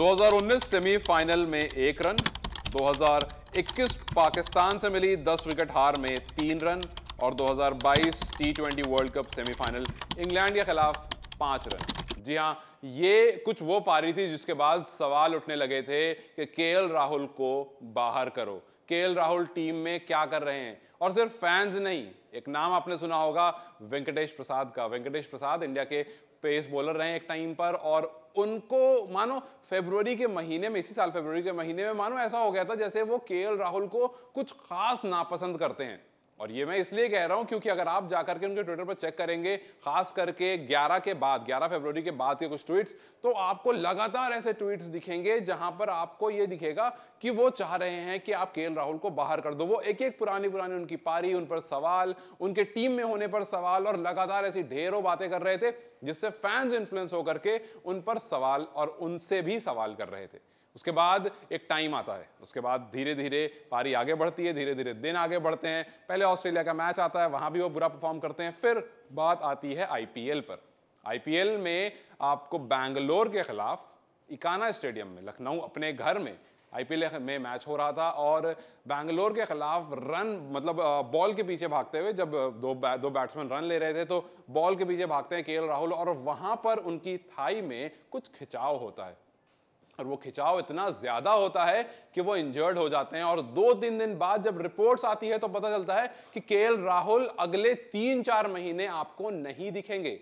2019 semifinal में एक run 2021 Pakistan से मिली 10 विकेट हार में तीन रन और 2022 twenty world cup semifinal England के खिलाफ पांच रन जी हाँ ये कुछ वो पारी थी जिसके बाद सवाल उठने लगे थे कि के राहुल को बाहर करो के राहुल टीम में क्या कर रहे हैं और सिर्फ फैंस नहीं एक नाम आपने सुना होगा वेंकटेश प्रसाद का वेंकटेश प्रसाद इंडिया के पेस बॉलर रहे एक टाइम पर और उनको मानो फेब्रुवरी के महीने में इसी साल फेब्रुवरी के महीने में मानो ऐसा हो गया था जैसे वो के राहुल को कुछ खास नापसंद करते हैं और ये मैं इसलिए कह रहा हूं क्योंकि अगर आप जाकर के उनके ट्विटर पर चेक करेंगे खास करके 11 के बाद 11 फरवरी के बाद के कुछ ट्वीट्स तो आपको लगातार ऐसे ट्वीट्स दिखेंगे जहां पर आपको ये दिखेगा कि वो चाह रहे हैं कि आप के राहुल को बाहर कर दो वो एक एक पुरानी पुरानी उनकी पारी उन पर सवाल उनके टीम में होने पर सवाल और लगातार ऐसी ढेरों बातें कर रहे थे जिससे फैंस इन्फ्लुएंस होकर के उन पर सवाल और उनसे भी सवाल कर रहे थे उसके बाद एक टाइम आता है उसके बाद धीरे धीरे पारी आगे बढ़ती है धीरे धीरे दिन आगे बढ़ते हैं पहले ऑस्ट्रेलिया का मैच आता है वहां भी वो बुरा परफॉर्म करते हैं फिर बात आती है आईपीएल पर आईपीएल में आपको बैंगलोर के खिलाफ इकाना स्टेडियम में लखनऊ अपने घर में आईपीएल में मैच हो रहा था और बैंगलोर के खिलाफ रन मतलब बॉल के पीछे भागते हुए जब दो बै, दो बैट्समैन रन ले रहे थे तो बॉल के पीछे भागते हैं के राहुल और वहां पर उनकी थाई में कुछ खिंचाव होता है और वो खिंचाव इतना ज्यादा होता है कि वो इंजर्ड हो जाते हैं और दो तीन दिन बाद जब रिपोर्ट्स आती है तो पता चलता है कि के राहुल अगले तीन चार महीने आपको नहीं दिखेंगे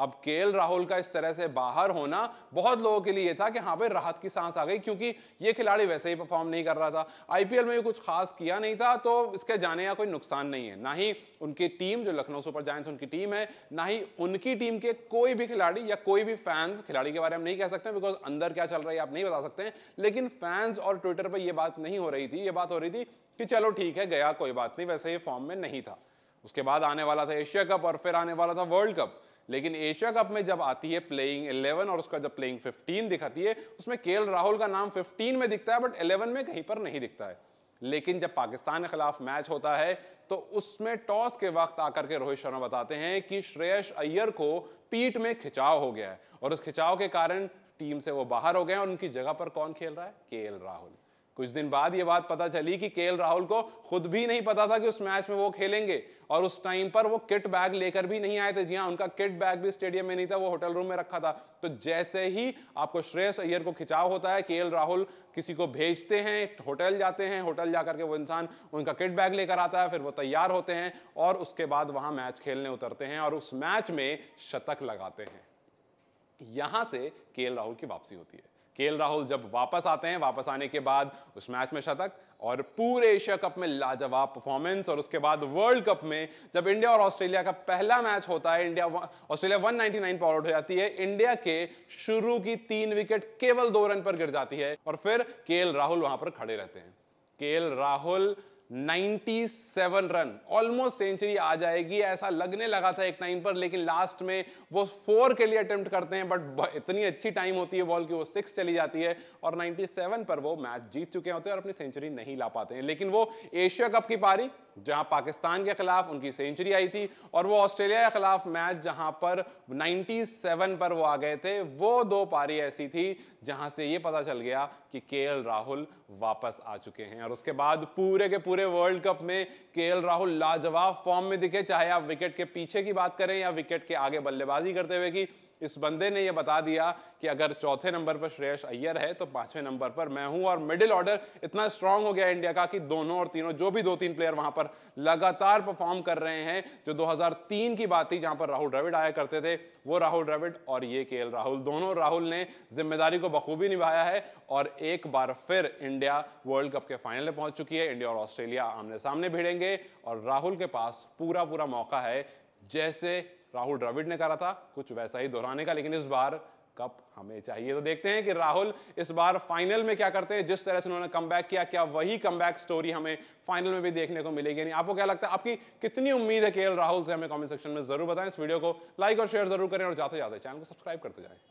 अब के राहुल का इस तरह से बाहर होना बहुत लोगों के लिए था कि हाँ भाई राहत की सांस आ गई क्योंकि ये खिलाड़ी वैसे ही परफॉर्म नहीं कर रहा था आईपीएल में भी कुछ खास किया नहीं था तो इसके जाने का कोई नुकसान नहीं है ना ही उनकी टीम जो लखनऊ सुपर जायंट्स उनकी टीम है ना ही उनकी टीम के कोई भी खिलाड़ी या कोई भी फैंस खिलाड़ी के बारे में नहीं कह सकते बिकॉज अंदर क्या चल रहा है आप नहीं बता सकते लेकिन फैंस और ट्विटर पर यह बात नहीं हो रही थी ये बात हो रही थी कि चलो ठीक है गया कोई बात नहीं वैसे ये फॉर्म में नहीं था उसके बाद आने वाला था एशिया कप और फिर आने वाला था वर्ल्ड कप लेकिन एशिया कप में जब आती है प्लेइंग 11 और उसका जब प्लेइंग 15 दिखाती है उसमें के राहुल का नाम 15 में दिखता है बट 11 में कहीं पर नहीं दिखता है लेकिन जब पाकिस्तान के खिलाफ मैच होता है तो उसमें टॉस के वक्त आकर के रोहित शर्मा बताते हैं कि श्रेयस अय्यर को पीठ में खिंचाव हो गया है और उस खिंचाव के कारण टीम से वो बाहर हो गए और उनकी जगह पर कौन खेल रहा है के राहुल कुछ दिन बाद ये बात पता चली कि के राहुल को खुद भी नहीं पता था कि उस मैच में वो खेलेंगे और उस टाइम पर वो किट बैग लेकर भी नहीं आए थे जी हाँ उनका किट बैग भी स्टेडियम में नहीं था वो होटल रूम में रखा था तो जैसे ही आपको श्रेयस अय्यर को खिंचाव होता है के राहुल किसी को भेजते हैं होटल जाते हैं होटल जाकर के वो इंसान उनका किट बैग लेकर आता है फिर वो तैयार होते हैं और उसके बाद वहां मैच खेलने उतरते हैं और उस मैच में शतक लगाते हैं यहां से के राहुल की वापसी होती है के राहुल जब वापस आते हैं वापस आने के बाद उस मैच में शतक और पूरे एशिया कप में लाजवाब परफॉर्मेंस और उसके बाद वर्ल्ड कप में जब इंडिया और ऑस्ट्रेलिया का पहला मैच होता है इंडिया ऑस्ट्रेलिया 199 पर आउट हो जाती है इंडिया के शुरू की तीन विकेट केवल दो रन पर गिर जाती है और फिर के राहुल वहां पर खड़े रहते हैं के राहुल 97 रन ऑलमोस्ट सेंचुरी आ जाएगी ऐसा लगने लगा था एक टाइम पर लेकिन लास्ट में वो फोर के लिए अटेम्प्ट करते हैं बट इतनी अच्छी टाइम होती है बॉल की वो सिक्स चली जाती है और 97 पर वो मैच जीत चुके होते हैं और अपनी सेंचुरी नहीं ला पाते हैं लेकिन वो एशिया कप की पारी जहां पाकिस्तान के खिलाफ उनकी सेंचुरी आई थी और वो ऑस्ट्रेलिया के खिलाफ मैच जहां पर 97 पर वो आ गए थे वो दो पारी ऐसी थी जहां से ये पता चल गया कि के राहुल वापस आ चुके हैं और उसके बाद पूरे के पूरे वर्ल्ड कप में के राहुल लाजवाब फॉर्म में दिखे चाहे आप विकेट के पीछे की बात करें या विकेट के आगे बल्लेबाजी करते हुए की इस बंदे ने यह बता दिया कि अगर चौथे नंबर पर श्रेयस अय्यर है तो पांचवें नंबर पर मैं हूं और मिडिल ऑर्डर इतना स्ट्रांग हो गया इंडिया का कि दोनों और तीनों जो भी दो तीन प्लेयर वहां पर लगातार परफॉर्म कर रहे हैं जो 2003 की बात थी जहां पर राहुल द्रविड़ आया करते थे वो राहुल द्रविड़ और ये के राहुल दोनों राहुल ने जिम्मेदारी को बखूबी निभाया है और एक बार फिर इंडिया वर्ल्ड कप के फाइनल में पहुंच चुकी है इंडिया और ऑस्ट्रेलिया आमने सामने भिड़ेंगे और राहुल के पास पूरा पूरा मौका है जैसे राहुल द्रविड ने करा था कुछ वैसा ही दोहराने का लेकिन इस बार कप हमें चाहिए तो देखते हैं कि राहुल इस बार फाइनल में क्या करते हैं जिस तरह से उन्होंने कम किया क्या वही कम स्टोरी हमें फाइनल में भी देखने को मिलेगी नहीं आपको क्या लगता है आपकी कितनी उम्मीद है के राहुल से हमें कमेंट सेक्शन में जरूर बताएं इस वीडियो को लाइक और शेयर जरूर करें और जाते जाते चैनल को सब्सक्राइब करते जाएं